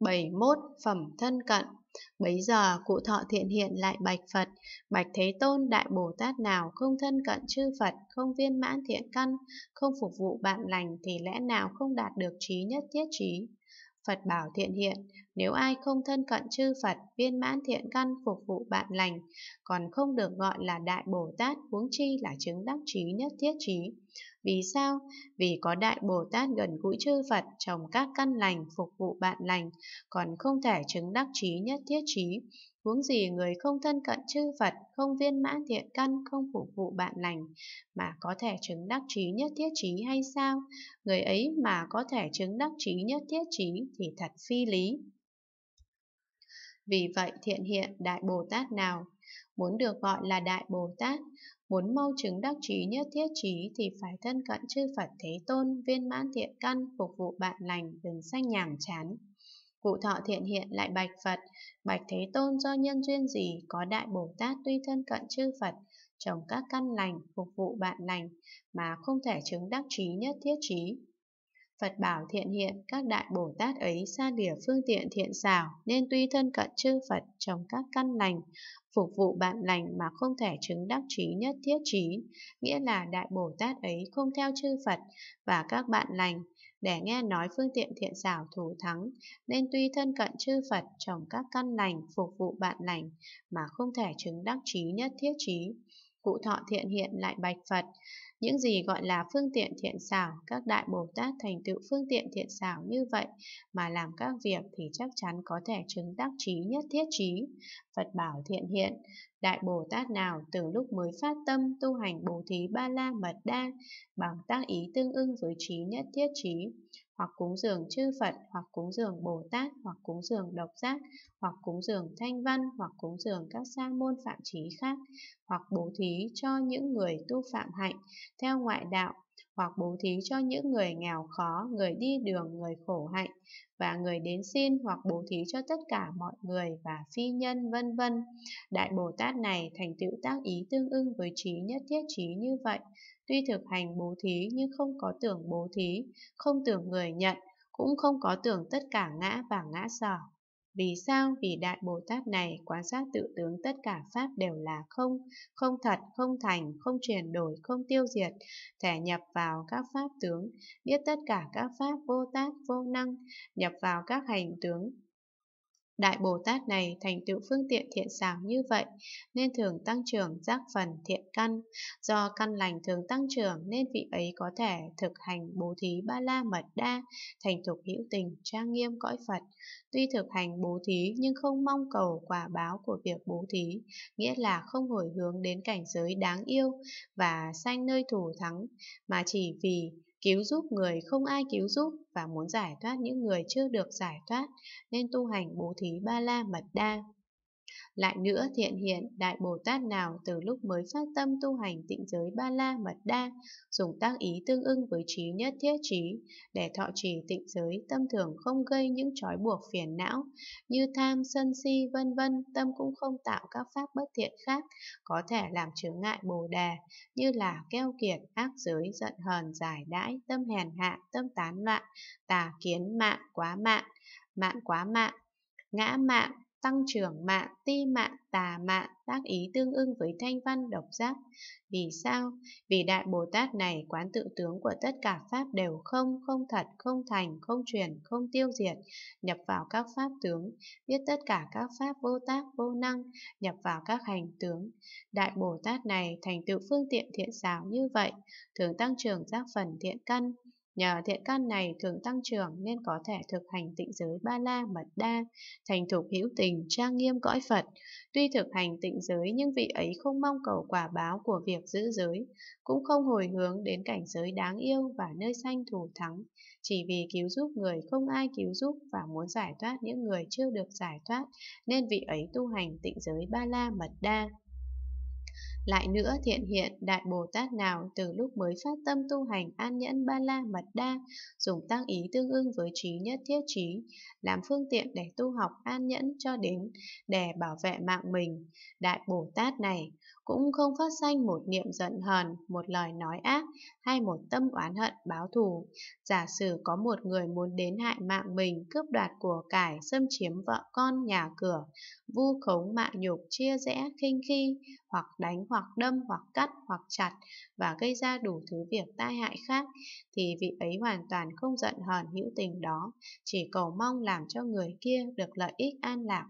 71 phẩm thân cận. Bấy giờ cụ thọ thiện hiện lại bạch Phật, bạch Thế Tôn Đại Bồ Tát nào không thân cận chư Phật, không viên mãn thiện căn, không phục vụ bạn lành thì lẽ nào không đạt được trí nhất thiết trí. Phật bảo thiện hiện, nếu ai không thân cận chư Phật, viên mãn thiện căn phục vụ bạn lành, còn không được gọi là Đại Bồ Tát, huống chi là chứng đắc trí nhất thiết trí. Vì sao? Vì có Đại Bồ Tát gần gũi chư Phật, trồng các căn lành, phục vụ bạn lành, còn không thể chứng đắc trí nhất thiết trí huống gì người không thân cận chư Phật, không viên mãn thiện căn, không phục vụ bạn lành, mà có thể chứng đắc trí nhất thiết trí hay sao? Người ấy mà có thể chứng đắc trí nhất thiết trí thì thật phi lý. Vì vậy thiện hiện Đại Bồ Tát nào muốn được gọi là Đại Bồ Tát, muốn mau chứng đắc trí nhất thiết trí thì phải thân cận chư Phật Thế Tôn, viên mãn thiện căn, phục vụ bạn lành, đừng sanh nhàm chán. Cụ thọ thiện hiện lại bạch Phật, bạch Thế Tôn do nhân duyên gì có đại Bồ Tát tuy thân cận chư Phật, trồng các căn lành, phục vụ bạn lành, mà không thể chứng đắc trí nhất thiết trí. Phật bảo thiện hiện, các đại Bồ Tát ấy xa lìa phương tiện thiện xảo, nên tuy thân cận chư Phật trồng các căn lành, phục vụ bạn lành mà không thể chứng đắc trí nhất thiết trí, nghĩa là đại Bồ Tát ấy không theo chư Phật và các bạn lành, để nghe nói phương tiện thiện xảo thủ thắng, nên tuy thân cận chư Phật trồng các căn lành phục vụ bạn lành, mà không thể chứng đắc trí nhất thiết trí. Cụ thọ thiện hiện lại bạch Phật, những gì gọi là phương tiện thiện xảo, các đại Bồ Tát thành tựu phương tiện thiện xảo như vậy mà làm các việc thì chắc chắn có thể chứng tác trí nhất thiết trí. Phật bảo thiện hiện, đại Bồ Tát nào từ lúc mới phát tâm tu hành bồ thí ba la mật đa bằng tác ý tương ưng với trí nhất thiết trí, hoặc cúng dường chư Phật, hoặc cúng dường Bồ Tát, hoặc cúng dường độc giác, hoặc cúng dường thanh văn, hoặc cúng dường các sa môn phạm trí khác, hoặc bố thí cho những người tu phạm hạnh, theo ngoại đạo hoặc bố thí cho những người nghèo khó, người đi đường, người khổ hạnh và người đến xin hoặc bố thí cho tất cả mọi người và phi nhân vân vân. Đại Bồ Tát này thành tựu tác ý tương ưng với trí nhất thiết trí như vậy, tuy thực hành bố thí nhưng không có tưởng bố thí, không tưởng người nhận, cũng không có tưởng tất cả ngã và ngã sở. Vì sao? Vì Đại Bồ Tát này quan sát tự tướng tất cả Pháp đều là không, không thật, không thành, không chuyển đổi, không tiêu diệt, thể nhập vào các Pháp tướng, biết tất cả các Pháp vô tác, vô năng, nhập vào các hành tướng, Đại Bồ Tát này thành tựu phương tiện thiện xảo như vậy nên thường tăng trưởng giác phần thiện căn. Do căn lành thường tăng trưởng nên vị ấy có thể thực hành bố thí ba la mật đa, thành thục hữu tình, trang nghiêm cõi Phật. Tuy thực hành bố thí nhưng không mong cầu quả báo của việc bố thí, nghĩa là không hồi hướng đến cảnh giới đáng yêu và sanh nơi thủ thắng, mà chỉ vì cứu giúp người không ai cứu giúp và muốn giải thoát những người chưa được giải thoát nên tu hành bố thí ba la mật đa. Lại nữa thiện hiện Đại Bồ Tát nào từ lúc mới phát tâm tu hành tịnh giới ba la mật đa, dùng tác ý tương ưng với trí nhất thiết trí, để thọ trì tịnh giới tâm thường không gây những trói buộc phiền não, như tham, sân si, vân vân, tâm cũng không tạo các pháp bất thiện khác, có thể làm chướng ngại bồ đề, như là keo kiệt, ác giới, giận hờn, giải đãi, tâm hèn hạ, tâm tán loạn, tà kiến mạng, quá mạng, mạng quá mạng, ngã mạng, tăng trưởng mạng ti mạng tà mạng tác ý tương ưng với thanh văn độc giác. Vì sao? Vì Đại Bồ Tát này quán tự tướng của tất cả Pháp đều không, không thật, không thành, không truyền, không tiêu diệt, nhập vào các Pháp tướng, biết tất cả các Pháp vô tác, vô năng, nhập vào các hành tướng. Đại Bồ Tát này thành tựu phương tiện thiện xảo như vậy, thường tăng trưởng giác phần thiện căn, Nhờ thiện căn này thường tăng trưởng nên có thể thực hành tịnh giới ba la mật đa, thành thục hữu tình, trang nghiêm cõi Phật. Tuy thực hành tịnh giới nhưng vị ấy không mong cầu quả báo của việc giữ giới, cũng không hồi hướng đến cảnh giới đáng yêu và nơi sanh thủ thắng, chỉ vì cứu giúp người không ai cứu giúp và muốn giải thoát những người chưa được giải thoát, nên vị ấy tu hành tịnh giới ba la mật đa. Lại nữa thiện hiện Đại Bồ Tát nào từ lúc mới phát tâm tu hành an nhẫn ba la mật đa, dùng tác ý tương ưng với trí nhất thiết trí, làm phương tiện để tu học an nhẫn cho đến để bảo vệ mạng mình. Đại Bồ Tát này, cũng không phát sanh một niệm giận hờn, một lời nói ác hay một tâm oán hận báo thù. Giả sử có một người muốn đến hại mạng mình, cướp đoạt của cải, xâm chiếm vợ con, nhà cửa, vu khống mạ nhục, chia rẽ, khinh khi, hoặc đánh, hoặc đâm, hoặc cắt, hoặc chặt và gây ra đủ thứ việc tai hại khác, thì vị ấy hoàn toàn không giận hờn hữu tình đó, chỉ cầu mong làm cho người kia được lợi ích an lạc,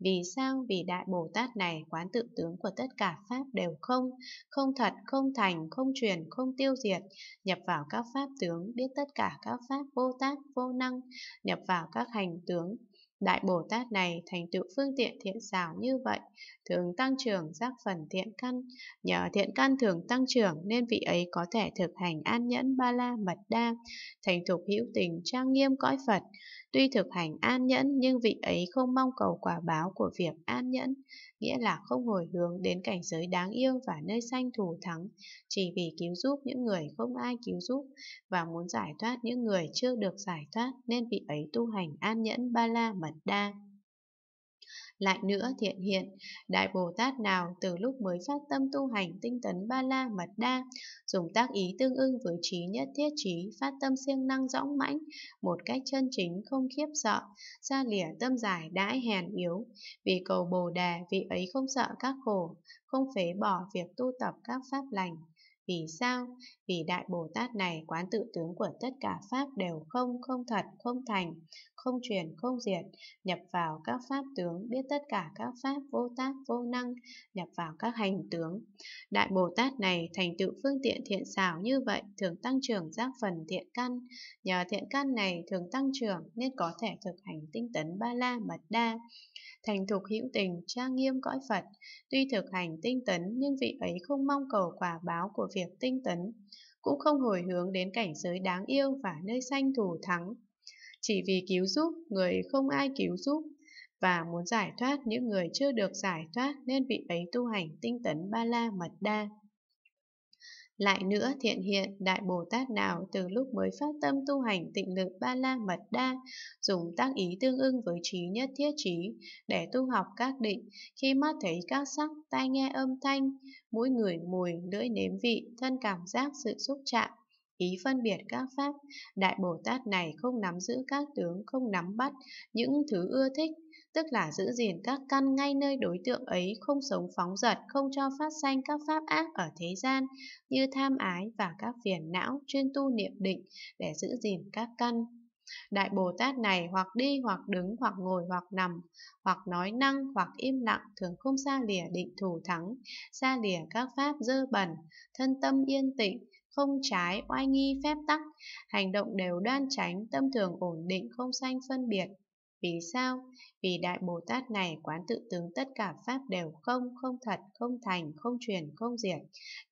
vì sao? Vì Đại Bồ Tát này quán tự tướng của tất cả Pháp đều không, không thật, không thành, không truyền, không tiêu diệt, nhập vào các Pháp tướng, biết tất cả các Pháp vô tác, vô năng, nhập vào các hành tướng, Đại Bồ Tát này thành tựu phương tiện thiện xảo như vậy, thường tăng trưởng giác phần thiện căn. Nhờ thiện căn thường tăng trưởng nên vị ấy có thể thực hành an nhẫn ba la mật đa, thành thục hữu tình trang nghiêm cõi Phật. Tuy thực hành an nhẫn nhưng vị ấy không mong cầu quả báo của việc an nhẫn nghĩa là không hồi hướng đến cảnh giới đáng yêu và nơi sanh thủ thắng, chỉ vì cứu giúp những người không ai cứu giúp và muốn giải thoát những người chưa được giải thoát nên vị ấy tu hành an nhẫn ba la mật đa. Lại nữa thiện hiện, Đại Bồ Tát nào từ lúc mới phát tâm tu hành tinh tấn ba la mật đa, dùng tác ý tương ưng với trí nhất thiết trí, phát tâm siêng năng dõng mãnh, một cách chân chính không khiếp sợ, ra lìa tâm giải đãi hèn yếu. Vì cầu Bồ Đề, vị ấy không sợ các khổ, không phế bỏ việc tu tập các pháp lành. Vì sao? Vì Đại Bồ Tát này quán tự tướng của tất cả Pháp đều không, không thật, không thành, không truyền không diệt, nhập vào các pháp tướng, biết tất cả các pháp vô tác vô năng, nhập vào các hành tướng. Đại Bồ Tát này thành tựu phương tiện thiện xảo như vậy thường tăng trưởng giác phần thiện căn, nhờ thiện căn này thường tăng trưởng nên có thể thực hành tinh tấn ba la mật đa thành thục hữu tình trang nghiêm cõi Phật. Tuy thực hành tinh tấn nhưng vị ấy không mong cầu quả báo của việc tinh tấn, cũng không hồi hướng đến cảnh giới đáng yêu và nơi sanh thù thắng chỉ vì cứu giúp người không ai cứu giúp và muốn giải thoát những người chưa được giải thoát nên vị ấy tu hành tinh tấn ba la mật đa. Lại nữa thiện hiện Đại Bồ Tát nào từ lúc mới phát tâm tu hành tịnh lực ba la mật đa, dùng tác ý tương ưng với trí nhất thiết trí để tu học các định, khi mắt thấy các sắc, tai nghe âm thanh, mũi người mùi, lưỡi nếm vị, thân cảm giác sự xúc chạm, ý phân biệt các pháp. Đại Bồ Tát này không nắm giữ các tướng, không nắm bắt những thứ ưa thích, tức là giữ gìn các căn ngay nơi đối tượng ấy, không sống phóng dật, không cho phát sanh các pháp ác ở thế gian như tham ái và các phiền não, chuyên tu niệm định để giữ gìn các căn. Đại Bồ Tát này hoặc đi hoặc đứng hoặc ngồi hoặc nằm, hoặc nói năng hoặc im lặng thường không xa lìa định thủ thắng, xa lìa các pháp dơ bẩn, thân tâm yên tịnh, không trái oai nghi phép tắc, hành động đều đoan tránh, tâm thường ổn định không sanh phân biệt. Vì sao? Vì Đại Bồ Tát này quán tự tướng tất cả pháp đều không, không thật, không thành, không truyền, không diệt.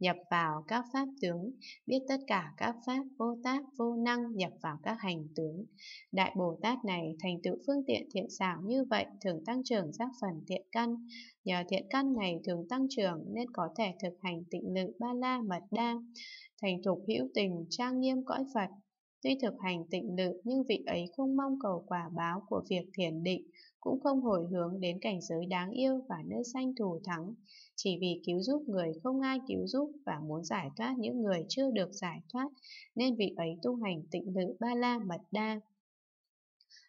Nhập vào các pháp tướng, biết tất cả các pháp vô tác, vô năng, nhập vào các hành tướng. Đại Bồ Tát này thành tựu phương tiện thiện xảo như vậy thường tăng trưởng giác phần thiện căn. Nhờ thiện căn này thường tăng trưởng nên có thể thực hành tịnh lự ba la mật đa. Thành thục hữu tình, trang nghiêm cõi Phật. Tuy thực hành tịnh lự nhưng vị ấy không mong cầu quả báo của việc thiền định, cũng không hồi hướng đến cảnh giới đáng yêu và nơi sanh thù thắng, chỉ vì cứu giúp người không ai cứu giúp và muốn giải thoát những người chưa được giải thoát, nên vị ấy tu hành tịnh lự ba la mật đa.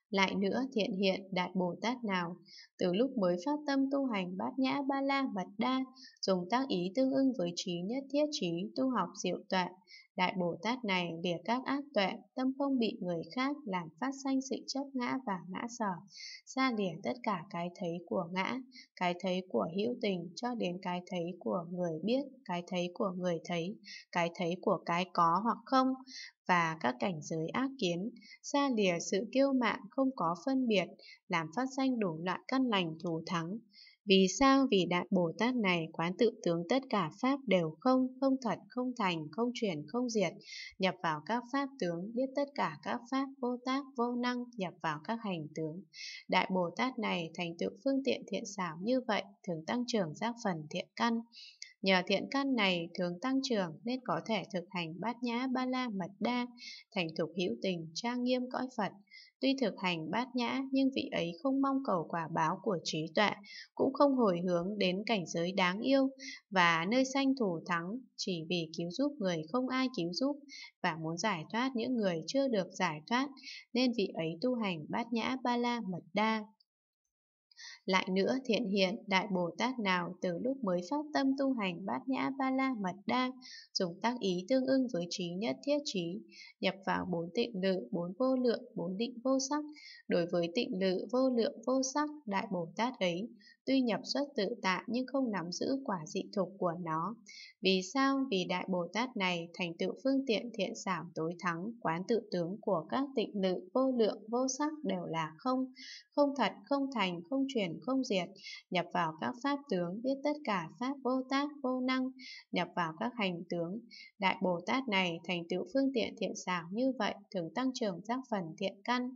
Lại nữa thiện hiện đại Bồ Tát nào, từ lúc mới phát tâm tu hành bát nhã ba la mật đa, dùng tác ý tương ưng với trí nhất thiết trí tu học diệu tọa, Đại Bồ Tát này lìa các ác tuệ, tâm không bị người khác làm phát sanh sự chấp ngã và ngã sở, ra lìa tất cả cái thấy của ngã, cái thấy của hữu tình cho đến cái thấy của người biết, cái thấy của người thấy, cái thấy của cái có hoặc không, và các cảnh giới ác kiến, xa lìa sự kiêu mạn không có phân biệt, làm phát sanh đủ loại căn lành thù thắng, vì sao? Vì đại Bồ Tát này quán tự tướng tất cả pháp đều không, không thật, không thành, không chuyển, không diệt, nhập vào các pháp tướng, biết tất cả các pháp vô tác, vô năng, nhập vào các hành tướng. Đại Bồ Tát này thành tựu phương tiện thiện xảo như vậy, thường tăng trưởng giác phần thiện căn. Nhờ thiện căn này thường tăng trưởng nên có thể thực hành bát nhã ba la mật đa, thành thục hữu tình, trang nghiêm cõi Phật. Tuy thực hành bát nhã nhưng vị ấy không mong cầu quả báo của trí tuệ, cũng không hồi hướng đến cảnh giới đáng yêu và nơi sanh thủ thắng chỉ vì cứu giúp người không ai cứu giúp và muốn giải thoát những người chưa được giải thoát nên vị ấy tu hành bát nhã ba la mật đa. Lại nữa thiện hiện Đại Bồ Tát nào từ lúc mới phát tâm tu hành bát nhã ba la mật đa, dùng tác ý tương ưng với trí nhất thiết trí, nhập vào bốn tịnh lự, bốn vô lượng, bốn định vô sắc. Đối với tịnh lự vô lượng vô sắc, Đại Bồ Tát ấy, tuy nhập xuất tự tại nhưng không nắm giữ quả dị thục của nó. Vì sao? Vì Đại Bồ Tát này thành tựu phương tiện thiện xảo tối thắng, quán tự tướng của các tịnh lự vô lượng vô sắc đều là không, không thật, không thành, không chuyển, không diệt, nhập vào các pháp tướng biết tất cả pháp vô tác, vô năng, nhập vào các hành tướng. Đại Bồ Tát này thành tựu phương tiện thiện xảo như vậy, thường tăng trưởng các phần thiện căn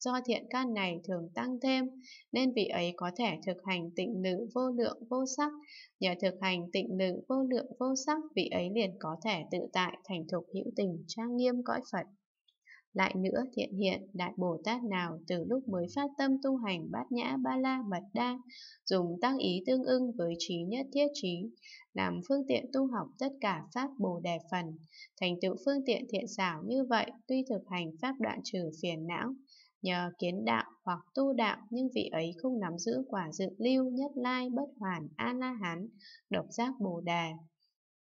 do thiện căn này thường tăng thêm, nên vị ấy có thể thực hành tịnh nữ vô lượng vô sắc. Nhờ thực hành tịnh nữ vô lượng vô sắc, vị ấy liền có thể tự tại thành thục hữu tình trang nghiêm cõi Phật. Lại nữa, thiện hiện, Đại Bồ Tát nào từ lúc mới phát tâm tu hành bát nhã ba la mật đa, dùng tăng ý tương ưng với trí nhất thiết trí, làm phương tiện tu học tất cả pháp bồ đề phần, thành tựu phương tiện thiện xảo như vậy, tuy thực hành pháp đoạn trừ phiền não, nhờ kiến đạo hoặc tu đạo nhưng vị ấy không nắm giữ quả dự lưu nhất lai bất hoàn a la hán độc giác bồ đề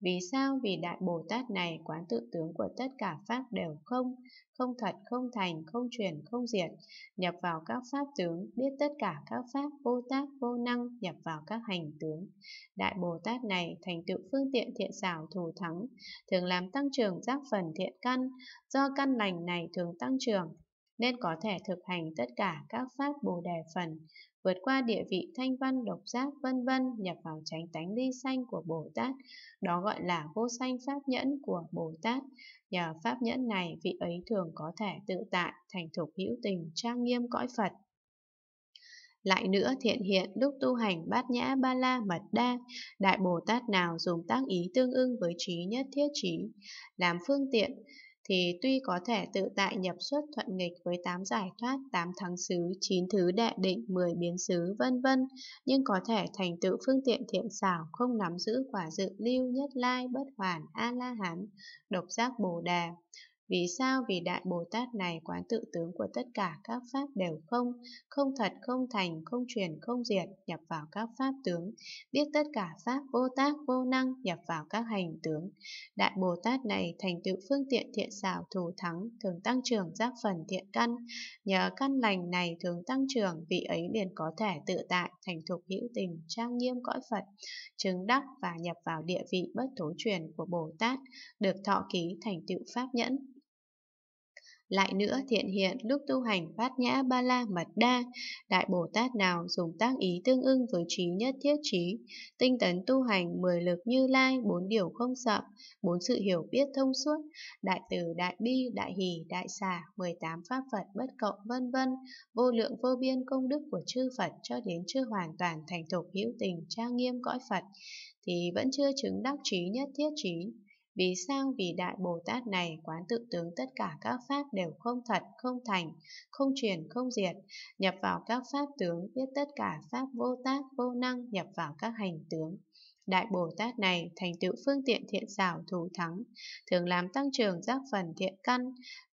vì sao vì đại bồ tát này quán tự tướng của tất cả pháp đều không không thật không thành không truyền không diệt nhập vào các pháp tướng biết tất cả các pháp vô tác vô năng nhập vào các hành tướng đại bồ tát này thành tựu phương tiện thiện xảo thù thắng thường làm tăng trưởng giác phần thiện căn do căn lành này thường tăng trưởng nên có thể thực hành tất cả các pháp Bồ đề phần, vượt qua địa vị thanh văn độc giác vân vân nhập vào tránh tánh ly xanh của Bồ Tát, đó gọi là vô sanh pháp nhẫn của Bồ Tát. Nhờ pháp nhẫn này, vị ấy thường có thể tự tại, thành thục hữu tình, trang nghiêm cõi Phật. Lại nữa thiện hiện lúc tu hành bát nhã ba la mật đa, Đại Bồ Tát nào dùng tác ý tương ưng với trí nhất thiết trí, làm phương tiện, thì tuy có thể tự tại nhập xuất thuận nghịch với 8 giải thoát, 8 thắng xứ, 9 thứ đệ định, 10 biến xứ, vân vân, nhưng có thể thành tựu phương tiện thiện xảo, không nắm giữ quả dự lưu, nhất lai, bất hoàn, a-la-hán, độc giác bồ đề. Vì sao? Vì Đại Bồ Tát này quán tự tướng của tất cả các pháp đều không, không thật, không thành, không truyền, không diệt, nhập vào các pháp tướng, biết tất cả pháp vô tác, vô năng, nhập vào các hành tướng. Đại Bồ Tát này thành tựu phương tiện thiện xảo thù thắng, thường tăng trưởng giác phần thiện căn. Nhờ căn lành này thường tăng trưởng, vị ấy liền có thể tự tại, thành thục hữu tình, trang nghiêm cõi Phật, chứng đắc và nhập vào địa vị bất thối truyền của Bồ Tát, được thọ ký thành tựu pháp nhẫn. Lại nữa thiện hiện lúc tu hành bát nhã ba la mật đa, Đại Bồ Tát nào dùng tác ý tương ưng với trí nhất thiết trí, tinh tấn tu hành mười lực như lai, bốn điều không sợ, bốn sự hiểu biết thông suốt, đại từ, đại bi, đại hỷ, đại xả, tám pháp Phật bất cộng vân vân, vô lượng vô biên công đức của chư Phật cho đến chưa hoàn toàn thành thục hữu tình trang nghiêm cõi Phật, thì vẫn chưa chứng đắc trí nhất thiết trí. Vì sao vì Đại Bồ Tát này quán tự tướng tất cả các pháp đều không thật, không thành, không truyền, không diệt, nhập vào các pháp tướng biết tất cả pháp vô tác, vô năng, nhập vào các hành tướng, Đại Bồ Tát này thành tựu phương tiện thiện xảo thủ thắng, thường làm tăng trưởng giác phần thiện căn,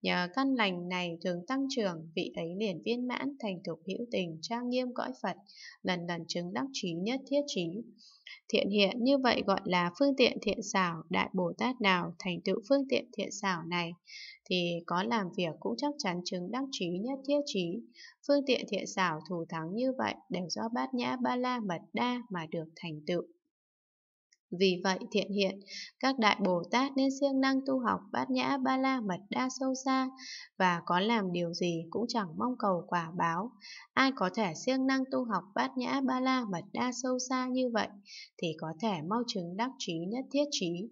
nhờ căn lành này thường tăng trưởng, vị ấy liền viên mãn thành tục hữu tình trang nghiêm cõi Phật, lần lần chứng đắc trí nhất thiết trí. Thiện hiện như vậy gọi là phương tiện thiện xảo, Đại Bồ Tát nào thành tựu phương tiện thiện xảo này thì có làm việc cũng chắc chắn chứng đắc trí nhất thiết trí. Phương tiện thiện xảo thủ thắng như vậy đều do bát nhã ba la mật đa mà được thành tựu. Vì vậy thiện hiện, các đại Bồ Tát nên siêng năng tu học bát nhã ba la mật đa sâu xa và có làm điều gì cũng chẳng mong cầu quả báo. Ai có thể siêng năng tu học bát nhã ba la mật đa sâu xa như vậy thì có thể mau chứng đắc trí nhất thiết trí.